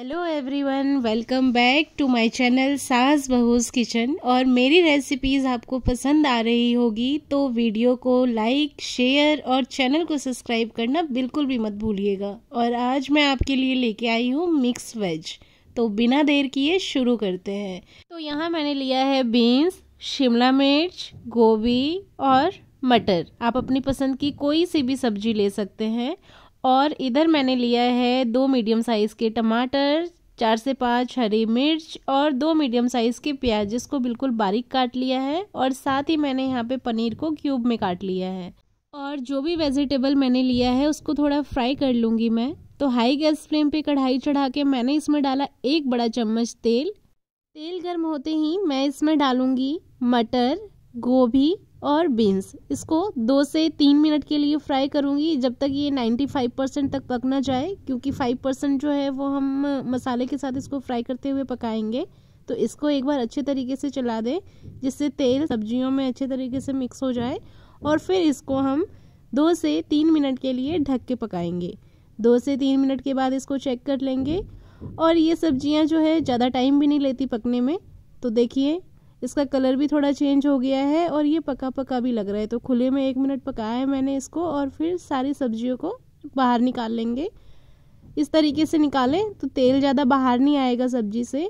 hello everyone welcome back to my channel सास बहूज kitchen और मेरी रेसिपीज़ आपको पसंद आ रही होगी तो वीडियो को लाइक शेयर और चैनल को सब्सक्राइब करना बिल्कुल भी मत भूलिएगा और आज मैं आपके लिए लेके आई हूँ मिक्स वेज तो बिना देर किए शुरू करते हैं तो यहाँ मैंने लिया है बीन्स शिमला मिर्च गोभी और मटर आप अपनी पसंद की कोई सी भी सब्जी ले सकते हैं और इधर मैंने लिया है दो मीडियम साइज़ के टमाटर चार से पाँच हरी मिर्च और दो मीडियम साइज़ के प्याज जिसको बिल्कुल बारीक काट लिया है और साथ ही मैंने यहाँ पे पनीर को क्यूब में काट लिया है और जो भी वेजिटेबल मैंने लिया है उसको थोड़ा फ्राई कर लूँगी मैं तो हाई गैस फ्लेम पे कढ़ाई चढ़ा के मैंने इसमें डाला एक बड़ा चम्मच तेल तेल गर्म होते ही मैं इसमें डालूँगी मटर गोभी और बीन्स इसको दो से तीन मिनट के लिए फ्राई करूँगी जब तक ये नाइन्टी फाइव परसेंट तक पक ना जाए क्योंकि फाइव परसेंट जो है वो हम मसाले के साथ इसको फ्राई करते हुए पकाएंगे तो इसको एक बार अच्छे तरीके से चला दें जिससे तेल सब्जियों में अच्छे तरीके से मिक्स हो जाए और फिर इसको हम दो से तीन मिनट के लिए ढक के पकाएंगे दो से तीन मिनट के बाद इसको चेक कर लेंगे और ये सब्जियां जो है ज़्यादा टाइम भी नहीं लेती पकने में तो देखिए इसका कलर भी थोड़ा चेंज हो गया है और ये पका पका भी लग रहा है तो खुले में एक मिनट पकाया है मैंने इसको और फिर सारी सब्जियों को बाहर निकाल लेंगे इस तरीके से निकालें तो तेल ज़्यादा बाहर नहीं आएगा सब्जी से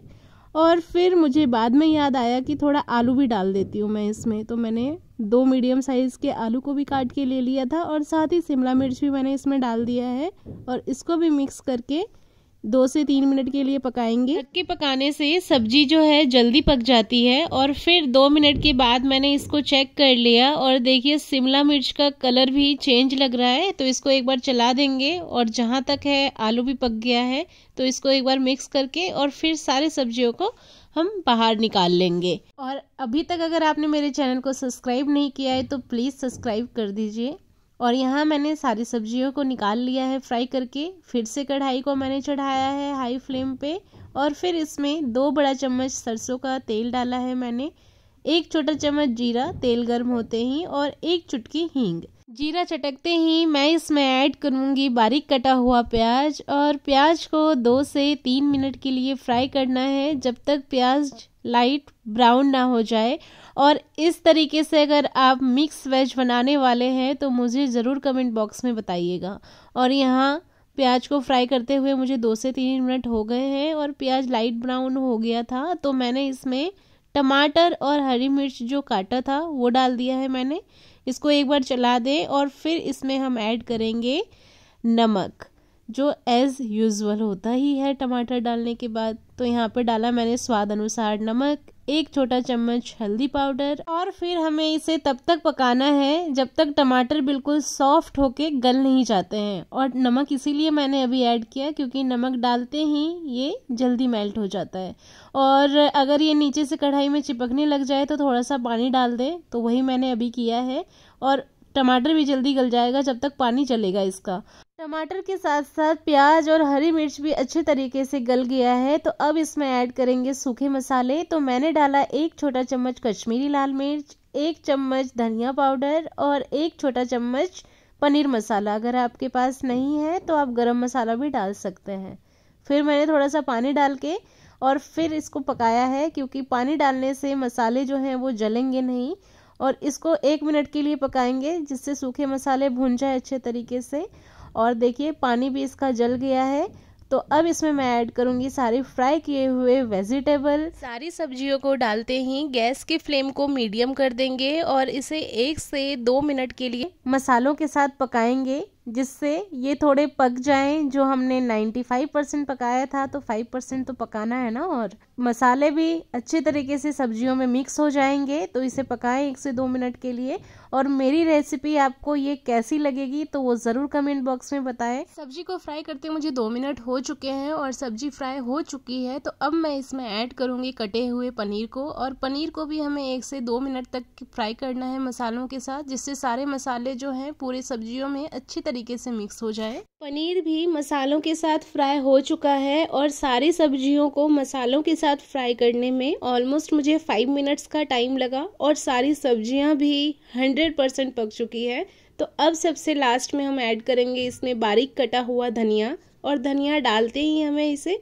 और फिर मुझे बाद में याद आया कि थोड़ा आलू भी डाल देती हूँ मैं इसमें तो मैंने दो मीडियम साइज़ के आलू को भी काट के ले लिया था और साथ ही शिमला मिर्च भी मैंने इसमें डाल दिया है और इसको भी मिक्स करके दो से तीन मिनट के लिए पकाएंगे ढक्के पकाने से सब्जी जो है जल्दी पक जाती है और फिर दो मिनट के बाद मैंने इसको चेक कर लिया और देखिए शिमला मिर्च का कलर भी चेंज लग रहा है तो इसको एक बार चला देंगे और जहाँ तक है आलू भी पक गया है तो इसको एक बार मिक्स करके और फिर सारे सब्जियों को हम बाहर निकाल लेंगे और अभी तक अगर आपने मेरे चैनल को सब्सक्राइब नहीं किया है तो प्लीज़ सब्सक्राइब कर दीजिए और यहाँ मैंने सारी सब्जियों को निकाल लिया है फ्राई करके फिर से कढ़ाई को मैंने चढ़ाया है हाई फ्लेम पे और फिर इसमें दो बड़ा चम्मच सरसों का तेल डाला है मैंने एक छोटा चम्मच जीरा तेल गर्म होते ही और एक चुटकी हींग जीरा चटकते ही मैं इसमें ऐड करूंगी बारीक कटा हुआ प्याज और प्याज को दो से तीन मिनट के लिए फ्राई करना है जब तक प्याज लाइट ब्राउन ना हो जाए और इस तरीके से अगर आप मिक्स वेज बनाने वाले हैं तो मुझे ज़रूर कमेंट बॉक्स में बताइएगा और यहाँ प्याज को फ्राई करते हुए मुझे दो से तीन मिनट हो गए हैं और प्याज लाइट ब्राउन हो गया था तो मैंने इसमें टमाटर और हरी मिर्च जो काटा था वो डाल दिया है मैंने इसको एक बार चला दें और फिर इसमें हम ऐड करेंगे नमक जो एज़ यूज़ुअल होता ही है टमाटर डालने के बाद तो यहाँ पर डाला मैंने स्वाद अनुसार नमक एक छोटा चम्मच हल्दी पाउडर और फिर हमें इसे तब तक पकाना है जब तक टमाटर बिल्कुल सॉफ्ट होके गल नहीं जाते हैं और नमक इसीलिए मैंने अभी ऐड किया क्योंकि नमक डालते ही ये जल्दी मेल्ट हो जाता है और अगर ये नीचे से कढ़ाई में चिपकने लग जाए तो थोड़ा सा पानी डाल दें तो वही मैंने अभी किया है और टमाटर भी जल्दी गल जाएगा जब तक पानी चलेगा इसका टमाटर के साथ साथ प्याज और हरी मिर्च भी अच्छे तरीके से गल गया है तो अब इसमें ऐड करेंगे सूखे मसाले तो मैंने डाला एक छोटा चम्मच कश्मीरी लाल मिर्च एक चम्मच धनिया पाउडर और एक छोटा चम्मच पनीर मसाला अगर आपके पास नहीं है तो आप गरम मसाला भी डाल सकते हैं फिर मैंने थोड़ा सा पानी डाल के और फिर इसको पकाया है क्योंकि पानी डालने से मसाले जो हैं वो जलेंगे नहीं और इसको एक मिनट के लिए पकाएंगे जिससे सूखे मसाले भून जाए अच्छे तरीके से और देखिए पानी भी इसका जल गया है तो अब इसमें मैं ऐड करूंगी सारे फ्राई किए हुए वेजिटेबल सारी सब्जियों को डालते ही गैस की फ्लेम को मीडियम कर देंगे और इसे एक से दो मिनट के लिए मसालों के साथ पकाएंगे जिससे ये थोड़े पक जाएं जो हमने 95 परसेंट पकाया था तो 5 परसेंट तो पकाना है ना और मसाले भी अच्छे तरीके से सब्जियों में मिक्स हो जाएंगे तो इसे पकाएं एक से दो मिनट के लिए और मेरी रेसिपी आपको ये कैसी लगेगी तो वो ज़रूर कमेंट बॉक्स में बताएं सब्जी को फ्राई करते मुझे दो मिनट हो चुके हैं और सब्जी फ्राई हो चुकी है तो अब मैं इसमें ऐड करूँगी कटे हुए पनीर को और पनीर को भी हमें एक से दो मिनट तक फ्राई करना है मसालों के साथ जिससे सारे मसाले जो हैं पूरे सब्जियों में अच्छी तरीके से मिक्स हो जाए पनीर भी मसालों के साथ फ्राई हो चुका है और सारी सब्जियों को मसालों के साथ फ्राई करने में ऑलमोस्ट मुझे फाइव मिनट्स का टाइम लगा और सारी सब्जियां भी हंड्रेड हंड्रेड परसेंट पक चुकी है तो अब सबसे लास्ट में हम ऐड करेंगे इसमें बारीक कटा हुआ धनिया और धनिया डालते ही हमें इसे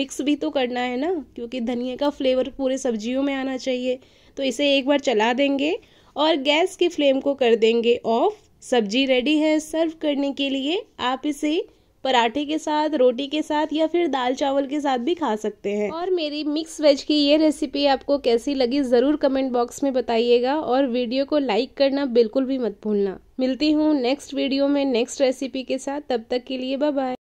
मिक्स भी तो करना है ना क्योंकि धनिया का फ्लेवर पूरे सब्जियों में आना चाहिए तो इसे एक बार चला देंगे और गैस की फ्लेम को कर देंगे ऑफ सब्जी रेडी है सर्व करने के लिए आप इसे पराठे के साथ रोटी के साथ या फिर दाल चावल के साथ भी खा सकते हैं और मेरी मिक्स वेज की ये रेसिपी आपको कैसी लगी ज़रूर कमेंट बॉक्स में बताइएगा और वीडियो को लाइक करना बिल्कुल भी मत भूलना मिलती हूँ नेक्स्ट वीडियो में नेक्स्ट रेसिपी के साथ तब तक के लिए बाय